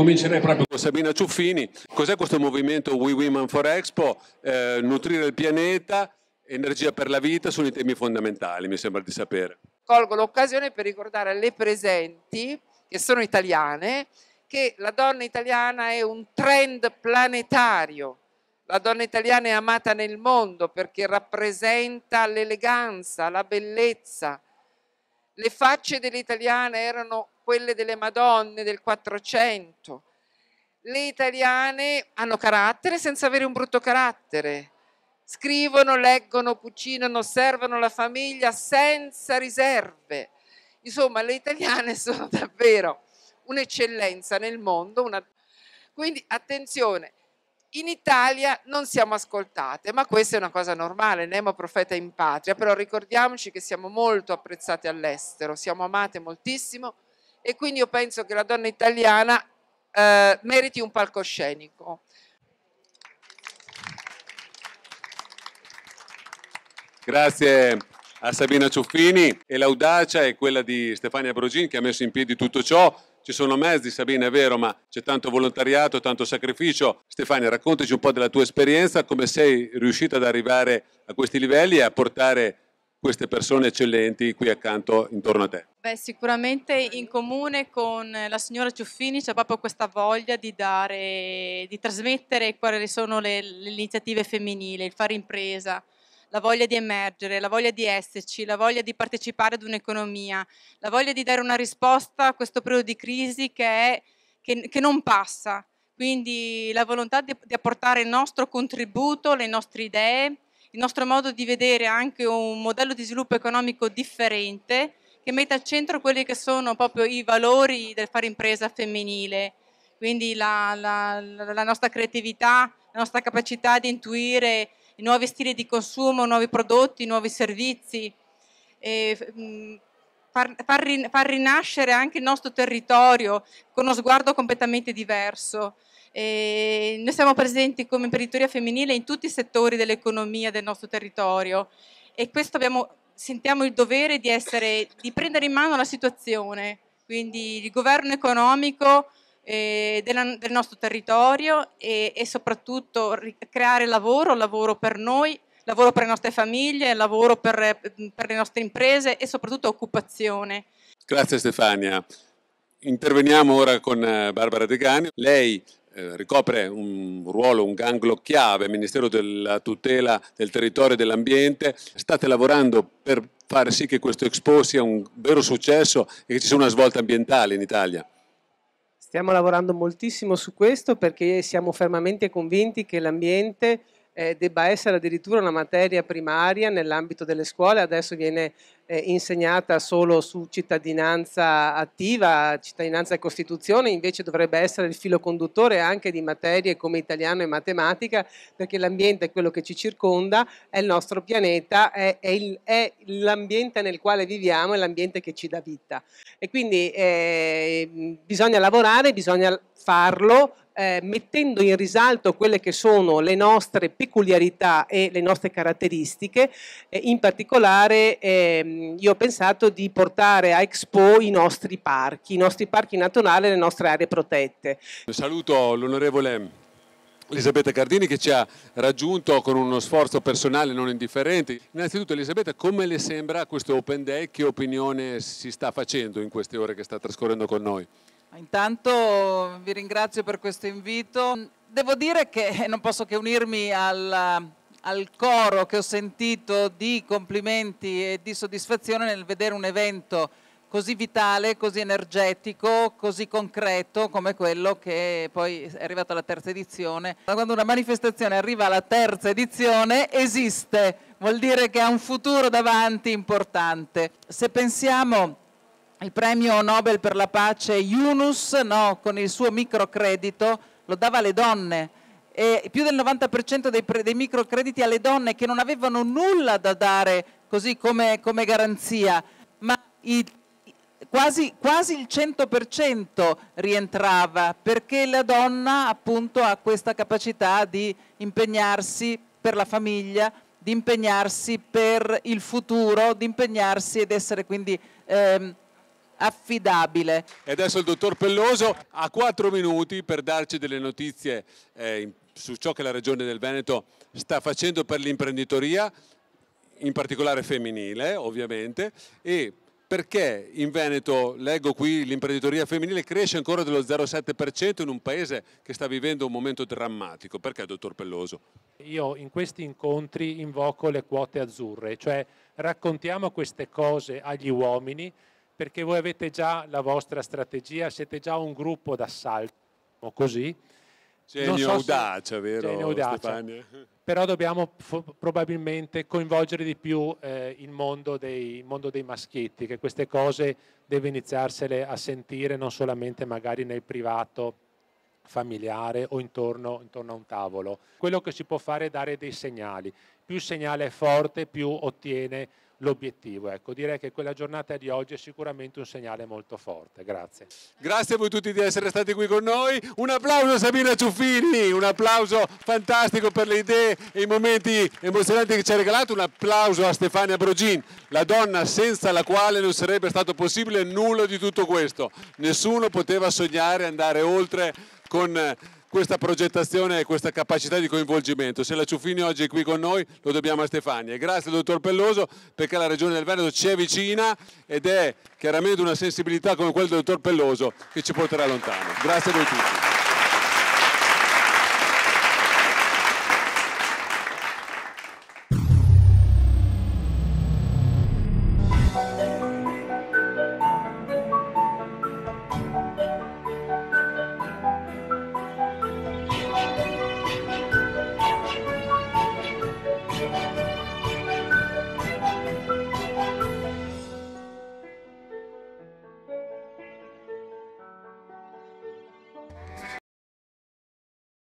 Comincerei proprio con Sabina Ciuffini. Cos'è questo movimento We Women for Expo? Eh, nutrire il pianeta, energia per la vita sono i temi fondamentali, mi sembra di sapere. Colgo l'occasione per ricordare alle presenti, che sono italiane, che la donna italiana è un trend planetario. La donna italiana è amata nel mondo perché rappresenta l'eleganza, la bellezza. Le facce dell'italiana erano quelle delle Madonne del 400. Le italiane hanno carattere senza avere un brutto carattere. Scrivono, leggono, cucinano, servono la famiglia senza riserve. Insomma, le italiane sono davvero un'eccellenza nel mondo. Una... Quindi attenzione, in Italia non siamo ascoltate, ma questa è una cosa normale, Nemo profeta in patria, però ricordiamoci che siamo molto apprezzate all'estero, siamo amate moltissimo e quindi io penso che la donna italiana eh, meriti un palcoscenico. Grazie a Sabina Ciuffini e l'audacia è quella di Stefania Brogin che ha messo in piedi tutto ciò. Ci sono mezzi, Sabina, è vero, ma c'è tanto volontariato, tanto sacrificio. Stefania, raccontaci un po' della tua esperienza, come sei riuscita ad arrivare a questi livelli e a portare queste persone eccellenti qui accanto, intorno a te? Beh, sicuramente in comune con la signora Ciuffini c'è proprio questa voglia di dare, di trasmettere quali sono le, le iniziative femminili, il fare impresa, la voglia di emergere, la voglia di esserci, la voglia di partecipare ad un'economia, la voglia di dare una risposta a questo periodo di crisi che, è, che, che non passa. Quindi la volontà di, di apportare il nostro contributo, le nostre idee, il nostro modo di vedere anche un modello di sviluppo economico differente che metta al centro quelli che sono proprio i valori del fare impresa femminile, quindi la, la, la nostra creatività, la nostra capacità di intuire i nuovi stili di consumo, nuovi prodotti, nuovi servizi. E, mh, mm, Far, far, rinascere anche il nostro territorio con uno sguardo completamente diverso. E ehm, noi siamo presenti come imprenditoria femminile in tutti i settori dell'economia del nostro territorio e questo abbiamo, sentiamo il dovere di, essere, di prendere in mano la situazione, quindi il governo economico eh, della, del nostro territorio e, e soprattutto creare lavoro, lavoro per noi, lavoro per le nostre famiglie, lavoro per, per le nostre imprese e soprattutto occupazione. Grazie Stefania. Interveniamo ora con eh, Barbara De Gani. Lei eh, ricopre un ruolo, un ganglo chiave, Ministero della tutela del territorio e dell'ambiente, state lavorando per far sì che questo Expo sia un vero successo e che ci sia una svolta ambientale in Italia? Stiamo lavorando moltissimo su questo perché siamo fermamente convinti che l'ambiente eh, debba essere addirittura una materia primaria nell'ambito delle scuole. Adesso viene eh, insegnata solo su cittadinanza attiva, cittadinanza e Costituzione, invece dovrebbe essere il filo conduttore anche di materie come italiano e matematica, perché l'ambiente è quello che ci circonda, è il nostro pianeta, è, è, il, è l'ambiente nel quale viviamo, è l'ambiente che ci dà vita. E quindi eh, bisogna lavorare, bisogna farlo, eh, mettendo in risalto quelle che sono le nostre peculiarità e le nostre caratteristiche, eh, in particolare ehm, Ehm, io ho pensato di portare a Expo i nostri parchi, i nostri parchi naturali e le nostre aree protette. Saluto l'onorevole Elisabetta Cardini che ci ha raggiunto con uno sforzo personale non indifferente. Innanzitutto Elisabetta, come le sembra questo Open Day? Che opinione si sta facendo in queste ore che sta trascorrendo con noi? Intanto vi ringrazio per questo invito. Devo dire che non posso che unirmi alla al coro che ho sentito di complimenti e di soddisfazione nel vedere un evento così vitale, così energetico, così concreto come quello che poi è arrivato alla terza edizione. Quando una manifestazione arriva alla terza edizione esiste, vuol dire che ha un futuro davanti importante. Se pensiamo al premio Nobel per la pace Yunus, no, con il suo microcredito, lo dava alle donne, eh, più del 90% dei, dei, microcrediti alle donne che non avevano nulla da dare così come, come garanzia, ma i, quasi, quasi, il 100% rientrava perché la donna appunto ha questa capacità di impegnarsi per la famiglia, di impegnarsi per il futuro, di impegnarsi ed essere quindi... Ehm, affidabile. E adesso il dottor Pelloso ha quattro minuti per darci delle notizie eh, su ciò che la Regione del Veneto sta facendo per l'imprenditoria, in particolare femminile ovviamente, e perché in Veneto, leggo qui, l'imprenditoria femminile cresce ancora dello 0,7% in un paese che sta vivendo un momento drammatico. Perché, dottor Pelloso? Io in questi incontri invoco le quote azzurre, cioè raccontiamo queste cose agli uomini perché voi avete già la vostra strategia, siete già un gruppo d'assalto, o così. Genio so audacia, se... vero Genio audacia. Però dobbiamo probabilmente coinvolgere di più eh, il, mondo dei, il mondo dei maschietti, che queste cose deve iniziarsele a sentire non solamente magari nel privato familiare o intorno, intorno, a un tavolo. Quello che si può fare è dare dei segnali. Più il segnale è forte, più ottiene l'obiettivo. Ecco, direi che quella giornata di oggi è sicuramente un segnale molto forte. Grazie. Grazie a voi tutti di essere stati qui con noi. Un applauso a Sabina Ciuffini, un applauso fantastico per le idee e i momenti emozionanti che ci ha regalato. Un applauso a Stefania Brogin, la donna senza la quale non sarebbe stato possibile nulla di tutto questo. Nessuno poteva sognare andare oltre con questa progettazione e questa capacità di coinvolgimento. Se la Ciuffini oggi è qui con noi lo dobbiamo a Stefania. grazie dottor Pelloso perché la Regione del Veneto ci è vicina ed è chiaramente una sensibilità come quella del dottor Pelloso che ci porterà lontano. Grazie a voi tutti.